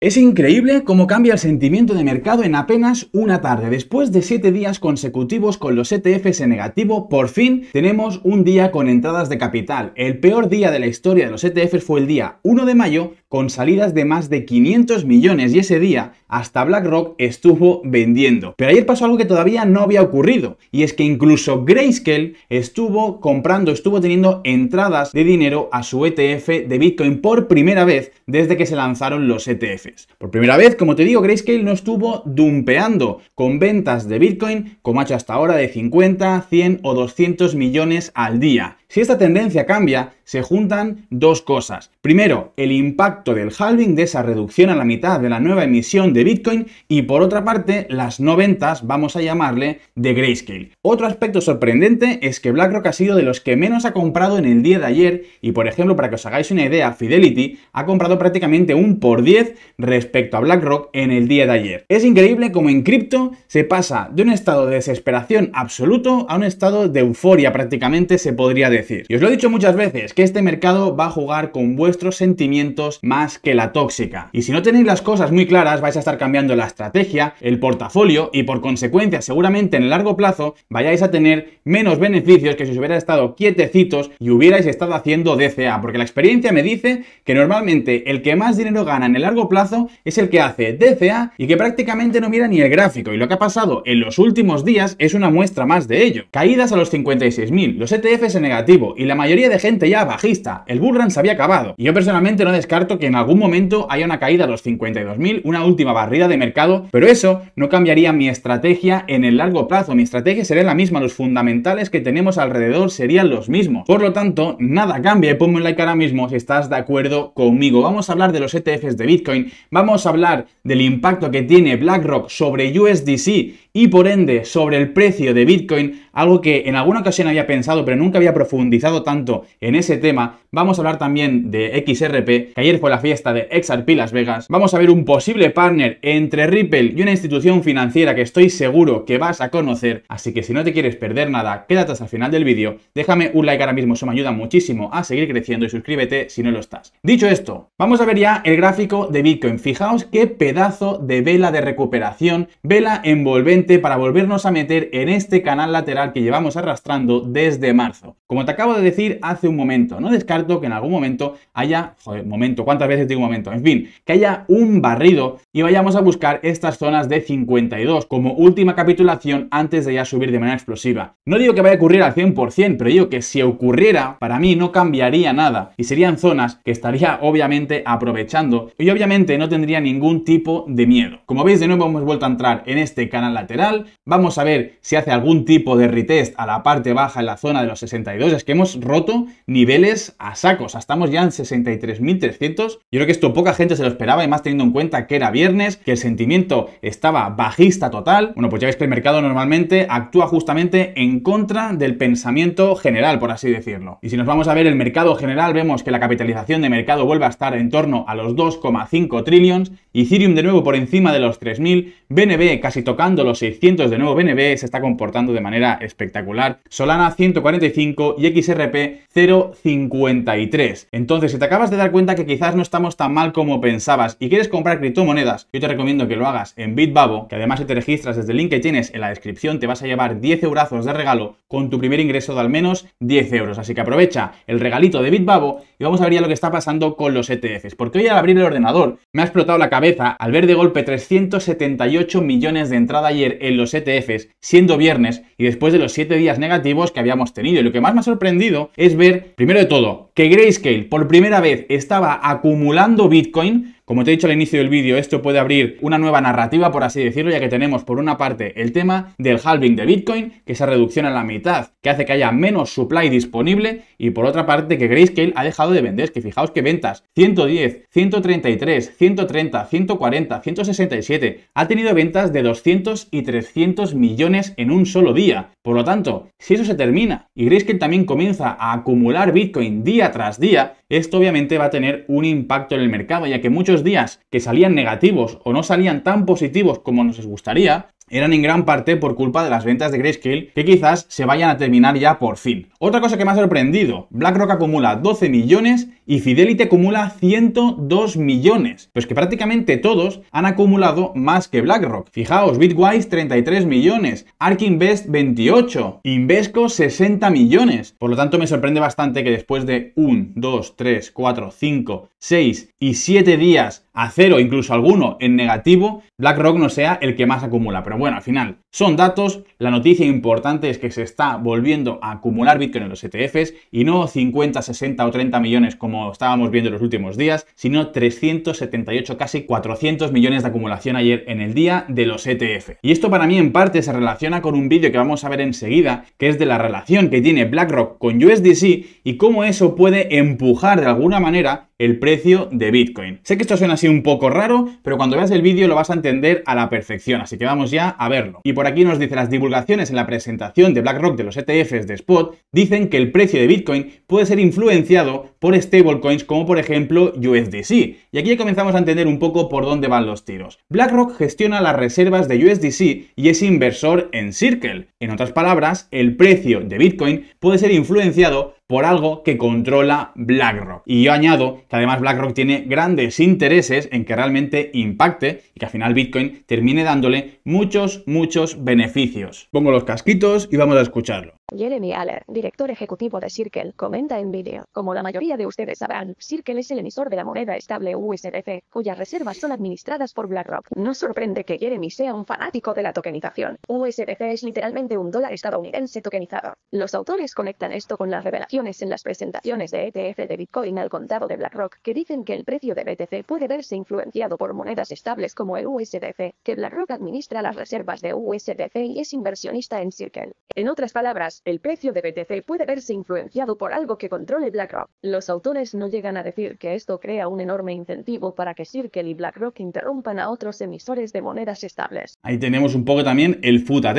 Es increíble cómo cambia el sentimiento de mercado en apenas una tarde. Después de 7 días consecutivos con los ETFs en negativo, por fin tenemos un día con entradas de capital. El peor día de la historia de los ETFs fue el día 1 de mayo con salidas de más de 500 millones y ese día hasta BlackRock estuvo vendiendo. Pero ayer pasó algo que todavía no había ocurrido y es que incluso Grayscale estuvo comprando, estuvo teniendo entradas de dinero a su ETF de Bitcoin por primera vez desde que se lanzaron los ETFs. Por primera vez, como te digo, Grayscale no estuvo dumpeando con ventas de Bitcoin como ha hecho hasta ahora de 50, 100 o 200 millones al día. Si esta tendencia cambia, se juntan dos cosas. Primero, el impacto del halving de esa reducción a la mitad de la nueva emisión de Bitcoin y por otra parte, las noventas, vamos a llamarle, de Grayscale. Otro aspecto sorprendente es que BlackRock ha sido de los que menos ha comprado en el día de ayer y por ejemplo, para que os hagáis una idea, Fidelity ha comprado prácticamente un por 10 respecto a BlackRock en el día de ayer. Es increíble cómo en cripto se pasa de un estado de desesperación absoluto a un estado de euforia prácticamente se podría decir y os lo he dicho muchas veces, que este mercado va a jugar con vuestros sentimientos más que la tóxica. Y si no tenéis las cosas muy claras, vais a estar cambiando la estrategia, el portafolio y por consecuencia seguramente en el largo plazo vayáis a tener menos beneficios que si os hubierais estado quietecitos y hubierais estado haciendo DCA. Porque la experiencia me dice que normalmente el que más dinero gana en el largo plazo es el que hace DCA y que prácticamente no mira ni el gráfico. Y lo que ha pasado en los últimos días es una muestra más de ello. Caídas a los 56.000, los ETFs en negativo y la mayoría de gente ya bajista. El bullrun se había acabado. Y yo personalmente no descarto que en algún momento haya una caída a los 52.000, una última barrida de mercado, pero eso no cambiaría mi estrategia en el largo plazo. Mi estrategia sería la misma, los fundamentales que tenemos alrededor serían los mismos. Por lo tanto, nada cambia y ponme un like ahora mismo si estás de acuerdo conmigo. Vamos a hablar de los ETFs de Bitcoin, vamos a hablar del impacto que tiene BlackRock sobre USDC y por ende sobre el precio de Bitcoin, algo que en alguna ocasión había pensado pero nunca había profundizado profundizado tanto en ese tema, vamos a hablar también de XRP, que ayer fue la fiesta de XRP Las Vegas. Vamos a ver un posible partner entre Ripple y una institución financiera que estoy seguro que vas a conocer, así que si no te quieres perder nada, quédate hasta el final del vídeo, déjame un like ahora mismo, eso me ayuda muchísimo a seguir creciendo y suscríbete si no lo estás. Dicho esto, vamos a ver ya el gráfico de Bitcoin. Fijaos qué pedazo de vela de recuperación, vela envolvente para volvernos a meter en este canal lateral que llevamos arrastrando desde marzo. Como te acabo de decir hace un momento. No descarto que en algún momento haya, joder, momento, ¿cuántas veces digo momento? En fin, que haya un barrido y vayamos a buscar estas zonas de 52 como última capitulación antes de ya subir de manera explosiva. No digo que vaya a ocurrir al 100%, pero digo que si ocurriera, para mí no cambiaría nada y serían zonas que estaría obviamente aprovechando y obviamente no tendría ningún tipo de miedo. Como veis, de nuevo hemos vuelto a entrar en este canal lateral. Vamos a ver si hace algún tipo de retest a la parte baja en la zona de los 62 que hemos roto niveles a sacos estamos ya en 63.300. Yo creo que esto poca gente se lo esperaba y más teniendo en cuenta que era viernes, que el sentimiento estaba bajista total. Bueno, pues ya veis que el mercado normalmente actúa justamente en contra del pensamiento general, por así decirlo. Y si nos vamos a ver el mercado general, vemos que la capitalización de mercado vuelve a estar en torno a los 2,5 trillions. Ethereum de nuevo por encima de los 3.000. BNB casi tocando los 600 de nuevo. BNB se está comportando de manera espectacular. Solana 145 y XRP 0.53. Entonces, si te acabas de dar cuenta que quizás no estamos tan mal como pensabas y quieres comprar criptomonedas, yo te recomiendo que lo hagas en Bitbabo, que además si te registras desde el link que tienes en la descripción te vas a llevar 10 euros de regalo con tu primer ingreso de al menos 10 euros. Así que aprovecha el regalito de Bitbabo y vamos a ver ya lo que está pasando con los ETFs. Porque hoy al abrir el ordenador me ha explotado la cabeza al ver de golpe 378 millones de entrada ayer en los ETFs, siendo viernes y después de los 7 días negativos que habíamos tenido. Y lo que más me sorprendido es ver, primero de todo, que Grayscale por primera vez estaba acumulando Bitcoin como te he dicho al inicio del vídeo, esto puede abrir una nueva narrativa, por así decirlo, ya que tenemos por una parte el tema del halving de Bitcoin, que se reducción a la mitad, que hace que haya menos supply disponible, y por otra parte que Grayscale ha dejado de vender, que fijaos que ventas 110, 133, 130, 140, 167, ha tenido ventas de 200 y 300 millones en un solo día. Por lo tanto, si eso se termina y Grayscale también comienza a acumular Bitcoin día tras día, esto obviamente va a tener un impacto en el mercado, ya que muchos días que salían negativos o no salían tan positivos como nos gustaría, eran en gran parte por culpa de las ventas de Grayscale que quizás se vayan a terminar ya por fin. Otra cosa que me ha sorprendido, BlackRock acumula 12 millones y Fidelity acumula 102 millones. Pues que prácticamente todos han acumulado más que BlackRock. Fijaos, Bitwise 33 millones, Ark Invest 28, Invesco 60 millones. Por lo tanto me sorprende bastante que después de 1, 2, 3, 4, 5, 6 y 7 días a cero, incluso alguno en negativo, BlackRock no sea el que más acumula bueno, al final, son datos, la noticia importante es que se está volviendo a acumular Bitcoin en los ETFs y no 50, 60 o 30 millones como estábamos viendo en los últimos días, sino 378, casi 400 millones de acumulación ayer en el día de los ETF. Y esto para mí en parte se relaciona con un vídeo que vamos a ver enseguida, que es de la relación que tiene BlackRock con USDC y cómo eso puede empujar de alguna manera el precio de Bitcoin. Sé que esto suena así un poco raro, pero cuando veas el vídeo lo vas a entender a la perfección, así que vamos ya a verlo aquí nos dice las divulgaciones en la presentación de BlackRock de los ETFs de Spot dicen que el precio de Bitcoin puede ser influenciado por stablecoins como por ejemplo USDC. Y aquí ya comenzamos a entender un poco por dónde van los tiros. BlackRock gestiona las reservas de USDC y es inversor en Circle. En otras palabras, el precio de Bitcoin puede ser influenciado por algo que controla BlackRock. Y yo añado que además BlackRock tiene grandes intereses en que realmente impacte y que al final Bitcoin termine dándole muchos, muchos beneficios. Pongo los casquitos y vamos a escucharlo. Jeremy Aller, director ejecutivo de Circle, comenta en vídeo. Como la mayoría de ustedes sabrán, Circle es el emisor de la moneda estable USDC, cuyas reservas son administradas por BlackRock. No sorprende que Jeremy sea un fanático de la tokenización. USDC es literalmente un dólar estadounidense tokenizado. Los autores conectan esto con las revelaciones en las presentaciones de ETF de Bitcoin al contado de BlackRock, que dicen que el precio de BTC e puede verse influenciado por monedas estables como el USDC, que BlackRock administra las reservas de USDC y es inversionista en Circle. En otras palabras, el precio de BTC puede verse influenciado por algo que controle BlackRock. Los autores no llegan a decir que esto crea un enorme incentivo para que Circle y BlackRock interrumpan a otros emisores de monedas estables. Ahí tenemos un poco también el FUTA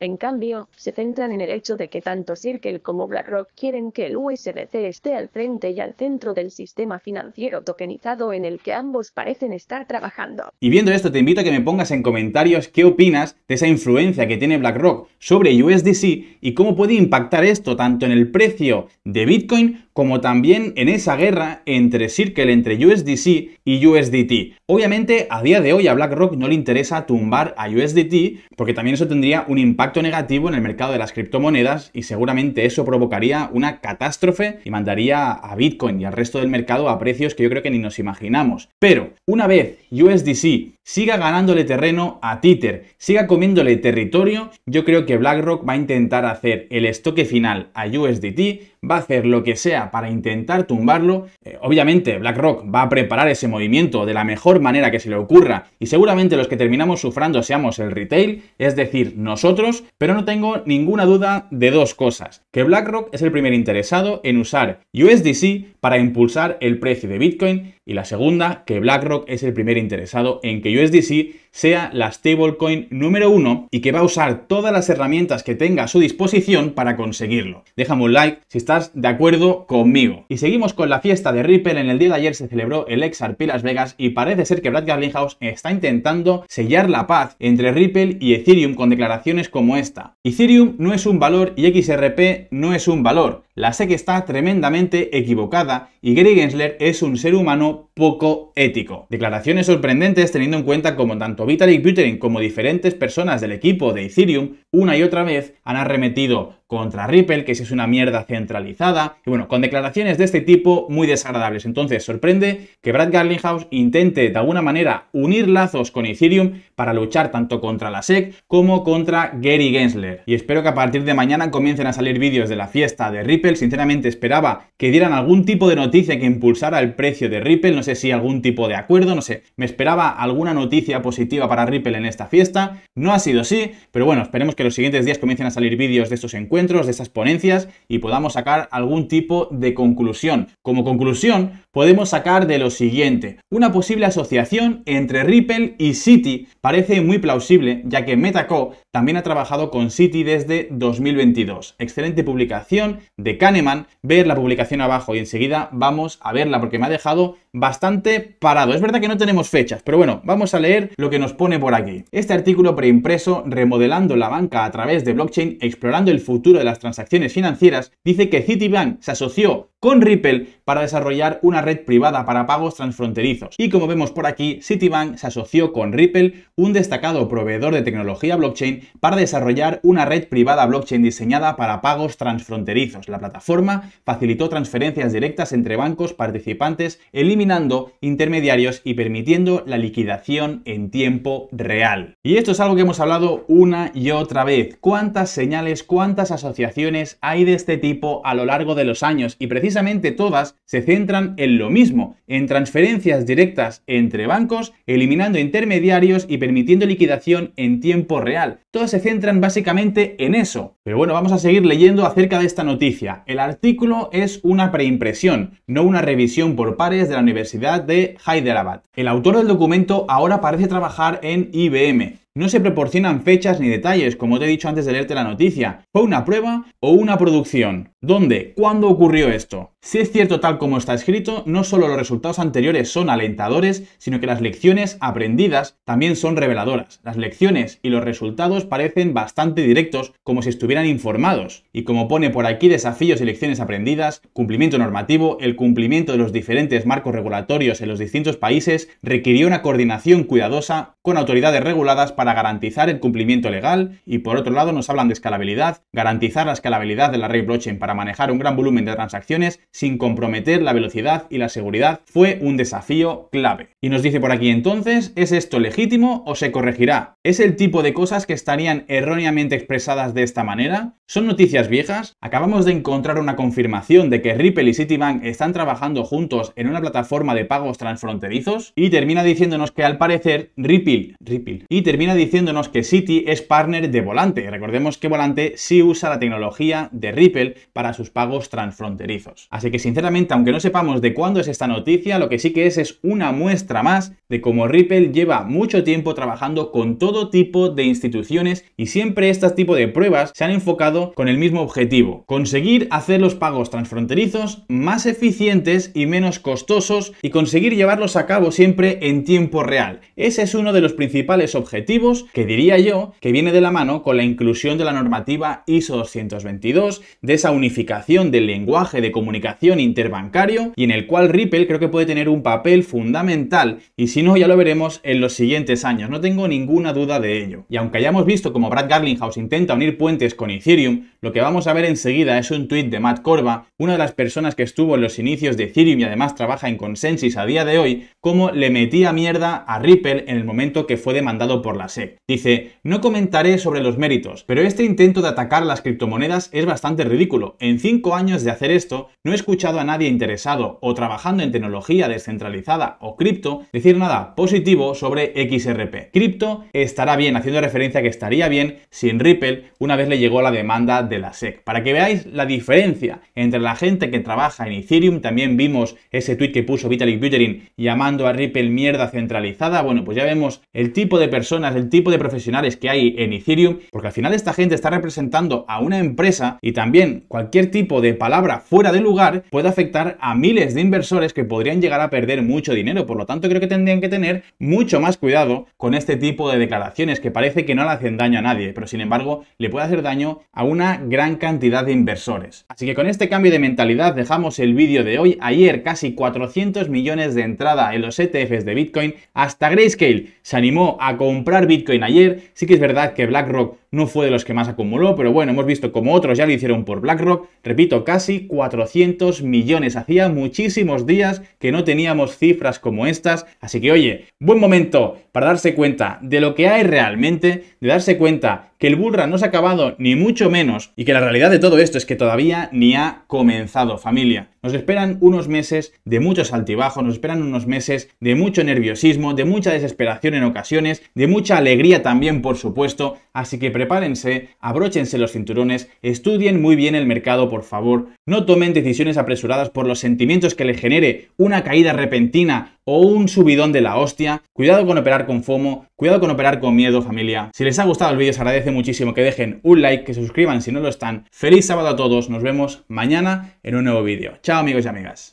En cambio, se centran en el hecho de que tanto Circle como BlackRock quieren que el USDC esté al frente y al centro del sistema financiero tokenizado en el que ambos parecen estar trabajando. Y viendo esto, te invito a que me pongas en comentarios qué opinas de esa influencia que tiene BlackRock sobre USDC y cómo puede impactar esto tanto en el precio de Bitcoin como también en esa guerra entre Circle, entre USDC y USDT. Obviamente, a día de hoy a BlackRock no le interesa tumbar a USDT porque también eso tendría un impacto negativo en el mercado de las criptomonedas y seguramente eso provocaría una catástrofe y mandaría a Bitcoin y al resto del mercado a precios que yo creo que ni nos imaginamos. Pero una vez USDC siga ganándole terreno a Tether, siga comiéndole territorio, yo creo que BlackRock va a intentar hacer el estoque final a USDT va a hacer lo que sea para intentar tumbarlo. Eh, obviamente BlackRock va a preparar ese movimiento de la mejor manera que se le ocurra y seguramente los que terminamos sufrando seamos el retail, es decir, nosotros, pero no tengo ninguna duda de dos cosas, que BlackRock es el primer interesado en usar USDC para impulsar el precio de Bitcoin y la segunda, que BlackRock es el primer interesado en que USDC sea la stablecoin número uno y que va a usar todas las herramientas que tenga a su disposición para conseguirlo. déjame un like si de acuerdo conmigo. Y seguimos con la fiesta de Ripple. En el día de ayer se celebró el XRP Las Vegas y parece ser que Brad Garlinghouse está intentando sellar la paz entre Ripple y Ethereum con declaraciones como esta. Ethereum no es un valor y XRP no es un valor. La SEC está tremendamente equivocada y Gary Gensler es un ser humano poco ético. Declaraciones sorprendentes teniendo en cuenta como tanto Vitalik Buterin como diferentes personas del equipo de Ethereum una y otra vez han arremetido contra Ripple, que si es una mierda centralizada, y bueno, con declaraciones de este tipo muy desagradables. Entonces, sorprende que Brad Garlinghouse intente de alguna manera unir lazos con Ethereum para luchar tanto contra la SEC como contra Gary Gensler. Y espero que a partir de mañana comiencen a salir vídeos de la fiesta de Ripple Sinceramente esperaba que dieran algún tipo de noticia que impulsara el precio de Ripple. No sé si algún tipo de acuerdo, no sé. Me esperaba alguna noticia positiva para Ripple en esta fiesta. No ha sido así, pero bueno, esperemos que los siguientes días comiencen a salir vídeos de estos encuentros, de estas ponencias y podamos sacar algún tipo de conclusión. Como conclusión, podemos sacar de lo siguiente. Una posible asociación entre Ripple y city parece muy plausible, ya que MetaCo también ha trabajado con city desde 2022. Excelente publicación de Kahneman, ver la publicación abajo y enseguida vamos a verla porque me ha dejado bastante parado. Es verdad que no tenemos fechas, pero bueno, vamos a leer lo que nos pone por aquí. Este artículo preimpreso, Remodelando la banca a través de blockchain, explorando el futuro de las transacciones financieras, dice que Citibank se asoció con Ripple para desarrollar una red privada para pagos transfronterizos. Y como vemos por aquí, Citibank se asoció con Ripple, un destacado proveedor de tecnología blockchain, para desarrollar una red privada blockchain diseñada para pagos transfronterizos. La plataforma facilitó transferencias directas entre bancos participantes, eliminando eliminando intermediarios y permitiendo la liquidación en tiempo real. Y esto es algo que hemos hablado una y otra vez. ¿Cuántas señales, cuántas asociaciones hay de este tipo a lo largo de los años? Y precisamente todas se centran en lo mismo, en transferencias directas entre bancos, eliminando intermediarios y permitiendo liquidación en tiempo real todas se centran básicamente en eso. Pero bueno, vamos a seguir leyendo acerca de esta noticia. El artículo es una preimpresión, no una revisión por pares de la Universidad de Hyderabad. El autor del documento ahora parece trabajar en IBM, no se proporcionan fechas ni detalles, como te he dicho antes de leerte la noticia. ¿Fue una prueba o una producción? ¿Dónde? ¿Cuándo ocurrió esto? Si es cierto tal como está escrito, no solo los resultados anteriores son alentadores, sino que las lecciones aprendidas también son reveladoras. Las lecciones y los resultados parecen bastante directos, como si estuvieran informados. Y como pone por aquí desafíos y lecciones aprendidas, cumplimiento normativo, el cumplimiento de los diferentes marcos regulatorios en los distintos países requirió una coordinación cuidadosa con autoridades reguladas para para garantizar el cumplimiento legal y por otro lado nos hablan de escalabilidad, garantizar la escalabilidad de la red blockchain para manejar un gran volumen de transacciones sin comprometer la velocidad y la seguridad fue un desafío clave. Y nos dice por aquí entonces, ¿es esto legítimo o se corregirá? ¿Es el tipo de cosas que estarían erróneamente expresadas de esta manera? ¿Son noticias viejas? Acabamos de encontrar una confirmación de que Ripple y Citibank están trabajando juntos en una plataforma de pagos transfronterizos y termina diciéndonos que al parecer Ripple, Ripple, y termina diciéndonos que City es partner de Volante. Recordemos que Volante sí usa la tecnología de Ripple para sus pagos transfronterizos. Así que sinceramente, aunque no sepamos de cuándo es esta noticia, lo que sí que es es una muestra más de cómo Ripple lleva mucho tiempo trabajando con todo tipo de instituciones y siempre este tipo de pruebas se han enfocado con el mismo objetivo, conseguir hacer los pagos transfronterizos más eficientes y menos costosos y conseguir llevarlos a cabo siempre en tiempo real. Ese es uno de los principales objetivos que diría yo que viene de la mano con la inclusión de la normativa ISO 222, de esa unificación del lenguaje de comunicación interbancario y en el cual Ripple creo que puede tener un papel fundamental y si no ya lo veremos en los siguientes años, no tengo ninguna duda de ello. Y aunque hayamos visto como Brad Garlinghouse intenta unir puentes con Ethereum, lo que vamos a ver enseguida es un tuit de Matt Corba, una de las personas que estuvo en los inicios de Ethereum y además trabaja en Consensus a día de hoy, cómo le metía mierda a Ripple en el momento que fue demandado por las SEC. Dice, no comentaré sobre los méritos, pero este intento de atacar las criptomonedas es bastante ridículo. En cinco años de hacer esto, no he escuchado a nadie interesado o trabajando en tecnología descentralizada o cripto decir nada positivo sobre XRP. Cripto estará bien, haciendo referencia que estaría bien sin Ripple una vez le llegó la demanda de la SEC. Para que veáis la diferencia entre la gente que trabaja en Ethereum, también vimos ese tweet que puso Vitalik Buterin llamando a Ripple mierda centralizada. Bueno, pues ya vemos el tipo de personas, el tipo de profesionales que hay en Ethereum, porque al final esta gente está representando a una empresa y también cualquier tipo de palabra fuera de lugar puede afectar a miles de inversores que podrían llegar a perder mucho dinero. Por lo tanto, creo que tendrían que tener mucho más cuidado con este tipo de declaraciones que parece que no le hacen daño a nadie, pero sin embargo le puede hacer daño a una gran cantidad de inversores. Así que con este cambio de mentalidad dejamos el vídeo de hoy. Ayer casi 400 millones de entrada en los ETFs de Bitcoin. Hasta Grayscale se animó a comprar Bitcoin ayer. Sí que es verdad que BlackRock no fue de los que más acumuló, pero bueno, hemos visto como otros ya lo hicieron por BlackRock, repito, casi 400 millones. Hacía muchísimos días que no teníamos cifras como estas, así que oye, buen momento para darse cuenta de lo que hay realmente, de darse cuenta que el bullrun no se ha acabado ni mucho menos y que la realidad de todo esto es que todavía ni ha comenzado, familia. Nos esperan unos meses de muchos altibajos, nos esperan unos meses de mucho nerviosismo, de mucha desesperación en ocasiones, de mucha alegría también, por supuesto, así que prepárense, abróchense los cinturones, estudien muy bien el mercado, por favor, no tomen decisiones apresuradas por los sentimientos que le genere una caída repentina o un subidón de la hostia, cuidado con operar con FOMO, cuidado con operar con miedo, familia. Si les ha gustado el vídeo, se agradece muchísimo que dejen un like, que se suscriban si no lo están. Feliz sábado a todos, nos vemos mañana en un nuevo vídeo. Chao amigos y amigas.